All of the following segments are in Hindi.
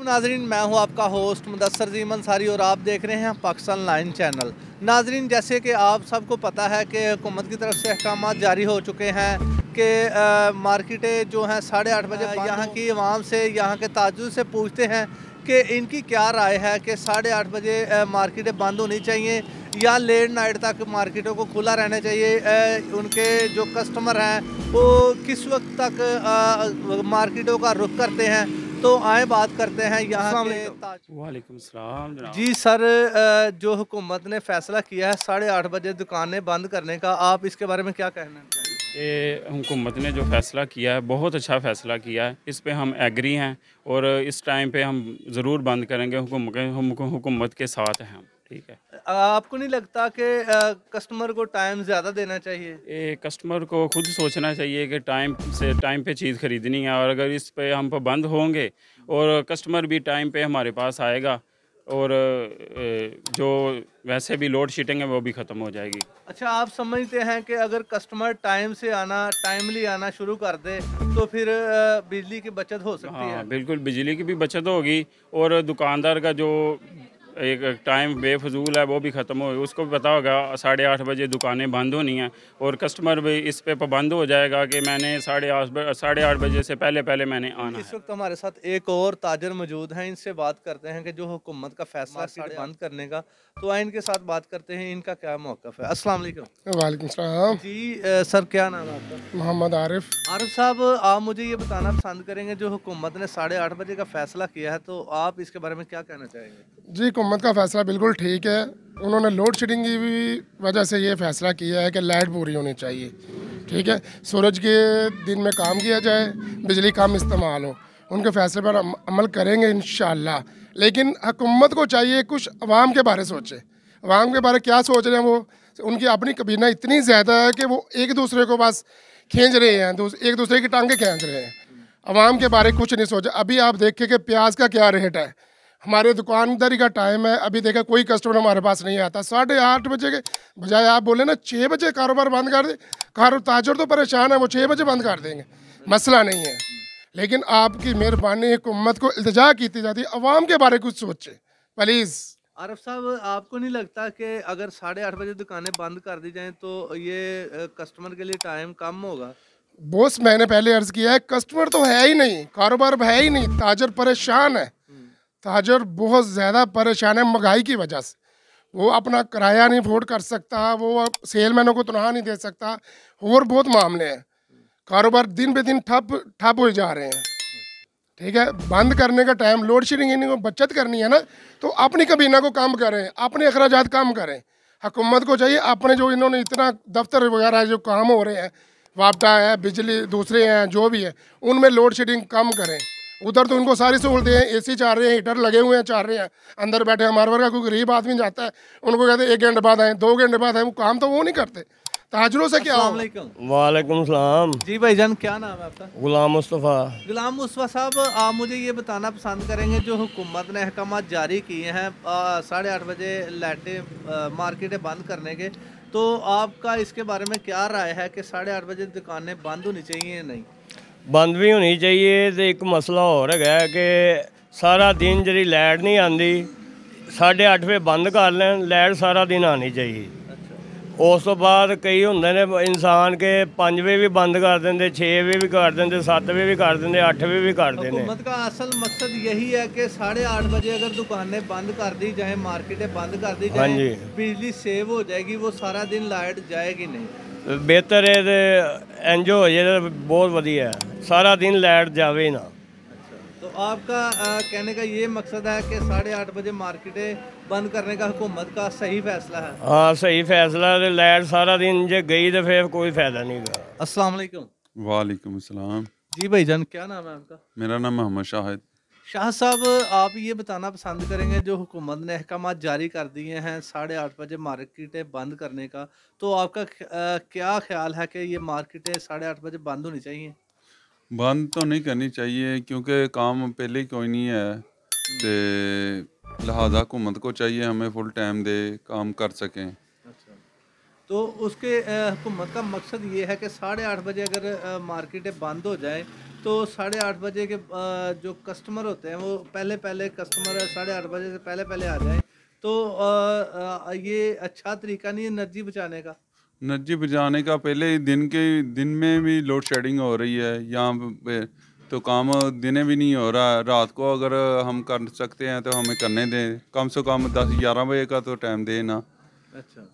तो नाजरीन मैं हूं आपका होस्ट मुदसर जीम अंसारी और आप देख रहे हैं पाकिस्तान लाइन चैनल नाजरीन जैसे कि आप सबको पता है कि हुकूमत की तरफ से अहकाम जारी हो चुके हैं कि मार्केटें जो हैं साढ़े आठ बजे यहाँ की आवाम से यहाँ के ताजु से पूछते हैं कि इनकी क्या राय है कि साढ़े आठ बजे मार्केटें बंद होनी चाहिए या लेट नाइट तक मार्केटों को खुला रहना चाहिए उनके जो कस्टमर हैं वो किस वक्त तक मार्केटों का रुख करते हैं तो आए बात करते हैं यहाँ वालेकुम सलाम जी सर जो हुकूमत ने फैसला किया है साढ़े आठ बजे दुकानें बंद करने का आप इसके बारे में क्या कहना ये हुकूमत ने जो फ़ैसला किया है बहुत अच्छा फ़ैसला किया है इस पे हम एग्री हैं और इस टाइम पे हम ज़रूर बंद करेंगे हुकूमत के साथ हैं हम ठीक है आपको नहीं लगता कि कस्टमर को टाइम ज़्यादा देना चाहिए ए, कस्टमर को खुद सोचना चाहिए कि टाइम से टाइम पे चीज़ ख़रीदनी है और अगर इस पे हम बंद होंगे और कस्टमर भी टाइम पे हमारे पास आएगा और जो वैसे भी लोड शीटिंग है वो भी ख़त्म हो जाएगी अच्छा आप समझते हैं कि अगर कस्टमर टाइम से आना टाइमली आना शुरू कर दे तो फिर बिजली की बचत हो सकती हाँ, है बिल्कुल बिजली की भी बचत होगी और दुकानदार का जो एक टाइम बेफजूल है वो भी ख़त्म हो उसको भी पता होगा साढ़े आठ बजे दुकानें बंद होनी हैं और कस्टमर भी इस पर पाबंद हो जाएगा कि मैंने साढ़े आठ साढ़े आठ बजे से पहले पहले मैंने आना इस वक्त हमारे साथ एक और ताजर मौजूद हैं इनसे बात करते हैं कि जो हुकूमत का फैसला बंद करने का तो आए इनके साथ बात करते हैं इनका क्या मौकफ है असल वाईक जी सर क्या नाम है आपका मोहम्मद आरिफ आरिफ साहब आप मुझे ये बताना पसंद करेंगे जो हुकूमत ने साढ़े बजे का फैसला किया है तो आप इसके बारे में क्या कहना चाहेंगे जी मोहम्मद का फैसला बिल्कुल ठीक है उन्होंने लोड शेडिंग की भी वजह से ये फैसला किया है कि लाइट पूरी होनी चाहिए ठीक है सूरज के दिन में काम किया जाए बिजली कम इस्तेमाल हो उनके फैसले पर अमल करेंगे इन लेकिन हकूमत को चाहिए कुछ आवाम के बारे सोचे आवाम के बारे क्या सोच रहे हैं वो उनकी अपनी कबीना इतनी ज़्यादा है कि वो एक दूसरे को बस खींच रहे हैं एक दूसरे की टांगे खींच रहे हैं आवाम के बारे कुछ नहीं सोचा अभी आप देखें कि प्याज का क्या रेट है हमारे दुकानदारी का टाइम है अभी देखा कोई कस्टमर हमारे पास नहीं आता साढ़े आठ बजे के बजाय आप बोले ना छः बजे कारोबार बंद कर दे कारो ताजर तो परेशान है वो छः बजे बंद कर देंगे मसला नहीं है लेकिन आपकी मेहरबानी हुकूमत को इल्तजा की जाती है अवाम के बारे कुछ सोचे प्लीज़ आरफ साहब आपको नहीं लगता कि अगर साढ़े आठ बजे दुकानें बंद कर दी जाएं तो ये कस्टमर के लिए टाइम कम होगा बोस मैंने पहले अर्ज़ किया है कस्टमर तो है ही नहीं कारोबार है ही नहीं ताजर परेशान है ताजर बहुत ज़्यादा परेशान है महंगाई की वजह से वो अपना किराया नहीं अफोर्ड कर सकता वो सेलमैनों को तनख्वाह नहीं दे सकता और बहुत मामले हैं कारोबार दिन बे दिन ठप ठप हो जा रहे हैं ठीक है बंद करने का टाइम लोड शेडिंग इनको बचत करनी है ना तो अपनी कबीना को काम करें अपने अखराज कम करें हुकूमत को चाहिए अपने जो इन्होंने इतना दफ्तर वगैरह जो काम हो रहे हैं वापटा है बिजली दूसरे हैं जो भी है उनमें लोड शेडिंग कम करें उधर तो उनको सारी सहूलतें हैं ए सी चाह रहे हैं हीटर लगे हुए हैं चाह रहे हैं अंदर बैठे हमारे वर्ग का कोई गरीब आदमी जाता है उनको कहते हैं एक घंटे बाद आए दो घंटे बाद आए वो काम तो वो नहीं करते ताजरों से क्या वालेकुम सलाम जी जान क्या नाम है आपका गुलाम मुस्तफ़ा गुलाम मुस्तफ़ा साहब आप मुझे ये बताना पसंद करेंगे जो हुकूमत ने अहकाम जारी किए हैं साढ़े आठ बजे लाइटें मार्केटें बंद करने के तो आपका इसके बारे में क्या राय है कि साढ़े आठ बजे दुकानें बंद होनी चाहिए या नहीं ਬੰਦ ਵੀ ਹੋਣੀ ਚਾਹੀਏ ਤੇ ਇੱਕ ਮਸਲਾ ਹੋਰ ਹੈਗਾ ਕਿ ਸਾਰਾ ਦਿਨ ਜਿਹੜੀ ਲਾਈਟ ਨਹੀਂ ਆਂਦੀ 8:30 ਵੇ ਬੰਦ ਕਰ ਲੈਣ ਲਾਈਟ ਸਾਰਾ ਦਿਨ ਆਣੀ ਚਾਹੀਏ ਉਸ ਤੋਂ ਬਾਅਦ ਕਈ ਹੁੰਦੇ ਨੇ ਇਨਸਾਨ ਕੇ 5 ਵੇ ਵੀ ਬੰਦ ਕਰ ਦਿੰਦੇ 6 ਵੇ ਵੀ ਕਰ ਦਿੰਦੇ 7 ਵੇ ਵੀ ਕਰ ਦਿੰਦੇ 8 ਵੇ ਵੀ ਕਰ ਦਿੰਦੇ ਹਕੂਮਤ ਦਾ ਅਸਲ ਮਕਸਦ ਇਹੀ ਹੈ ਕਿ 8:30 ਵਜੇ ਅਗਰ ਦੁਕਾਨੇ ਬੰਦ ਕਰ ਜਾਏ ਮਾਰਕੀਟੇ ਬੰਦ ਕਰ ਜਾਏ ਬਿਜਲੀ ਸੇਵ ਹੋ ਜਾਏਗੀ ਉਹ ਸਾਰਾ ਦਿਨ ਲਾਈਟ ਜਾਏਗੀ ਨਹੀਂ ਬਿਹਤਰ ਹੈ ਤੇ ਇੰਜੋ ਹੋ ਜੇ ਬਹੁਤ ਵਧੀਆ ਹੈ सारा दिन लाइट जावे ना तो आपका आ, कहने का ये मकसद है कि साढ़े आठ बजे मार्केटें बंद करने का हुकूमत का सही फैसला है हाँ सही फैसला है लाइट सारा दिन जो गई तो फिर कोई फायदा नहीं हुआ असलम वालेकुम असलम जी भाई जान क्या नाम है आपका मेरा नाम मोहम्मद शाहिद शाह साहब आप ये बताना पसंद करेंगे जो हुकूमत ने अहकाम जारी कर दिए हैं साढ़े आठ बजे मार्केटें बंद करने का तो आपका क्या ख्याल है कि ये मार्केटें साढ़े आठ बजे बंद होनी चाहिए बंद तो नहीं करनी चाहिए क्योंकि काम पहले कोई नहीं है तो लिहाजा हुकूमत को चाहिए हमें फुल टाइम दे काम कर सकें अच्छा तो उसके हुकूमत का मकसद ये है कि साढ़े आठ बजे अगर मार्केटें बंद हो जाए तो साढ़े आठ बजे के जो कस्टमर होते हैं वो पहले पहले कस्टमर साढ़े आठ बजे से पहले पहले आ जाए तो ये अच्छा तरीका नहीं है एनर्जी बचाने का एनर्जी बचाने का पहले दिन के दिन में भी लोड शेडिंग हो रही है यहाँ तो काम दिने भी नहीं हो रहा है रात को अगर हम कर सकते हैं तो हमें करने दें कम से कम दस ग्यारह बजे का तो टाइम देना अच्छा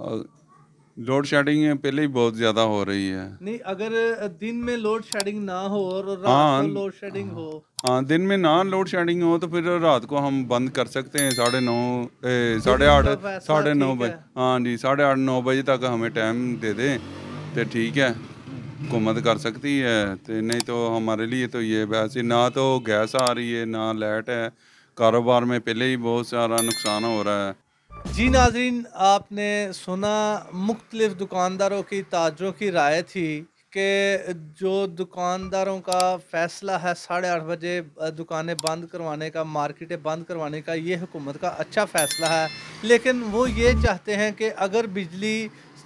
लोड शेडिंग पहले ही बहुत ज्यादा हो रही है नहीं अगर दिन में लोड शेडिंग ना हो और रात हाँ, को लोड शेडिंग हो हाँ दिन में ना लोड शेडिंग हो तो फिर रात को हम बंद कर सकते हैं साढ़े नौ साढ़े आठ तो साढ़े नौ बजे हाँ जी साढ़े आठ नौ बजे तक हमें टाइम दे दें तो ठीक है हुकूमत कर सकती है तो नहीं तो हमारे लिए तो ये वैसे ना तो गैस आ रही है ना लाइट है कारोबार में पहले ही बहुत सारा नुकसान हो रहा है जी नाजरीन आपने सुना मुख्तलिफ दुकानदारों की ताजरों की राय थी कि जो दुकानदारों का फैसला है साढ़े आठ बजे दुकानें बंद करवाने का मार्केटें बंद करवाने का ये हुकूमत का अच्छा फ़ैसला है लेकिन वो ये चाहते हैं कि अगर बिजली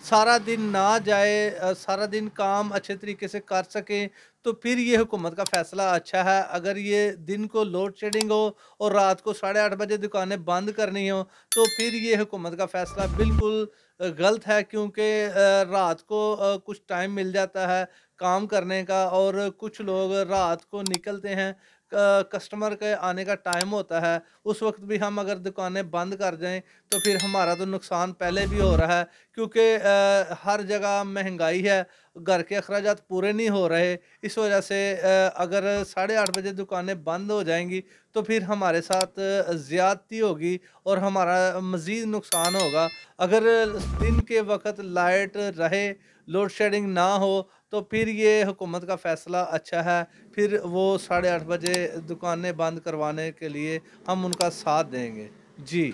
सारा दिन ना जाए सारा दिन काम अच्छे तरीके से कर सकें तो फिर ये हुकूमत का फैसला अच्छा है अगर ये दिन को लोड शेडिंग हो और रात को साढ़े आठ बजे दुकानें बंद करनी हो तो फिर ये हुकूमत का फैसला बिल्कुल गलत है क्योंकि रात को कुछ टाइम मिल जाता है काम करने का और कुछ लोग रात को निकलते हैं कस्टमर के आने का टाइम होता है उस वक्त भी हम अगर दुकानें बंद कर जाएं तो फिर हमारा तो नुकसान पहले भी हो रहा है क्योंकि हर जगह महंगाई है घर के अखराज पूरे नहीं हो रहे इस वजह से अगर साढ़े आठ बजे दुकानें बंद हो जाएंगी तो फिर हमारे साथ ज़्यादती होगी और हमारा मज़ीद नुकसान होगा अगर दिन के वक्त लाइट रहे लोड शेडिंग ना हो तो फिर ये हुकूमत का फ़ैसला अच्छा है फिर वो साढ़े आठ बजे दुकानें बंद करवाने के लिए हम उनका साथ देंगे जी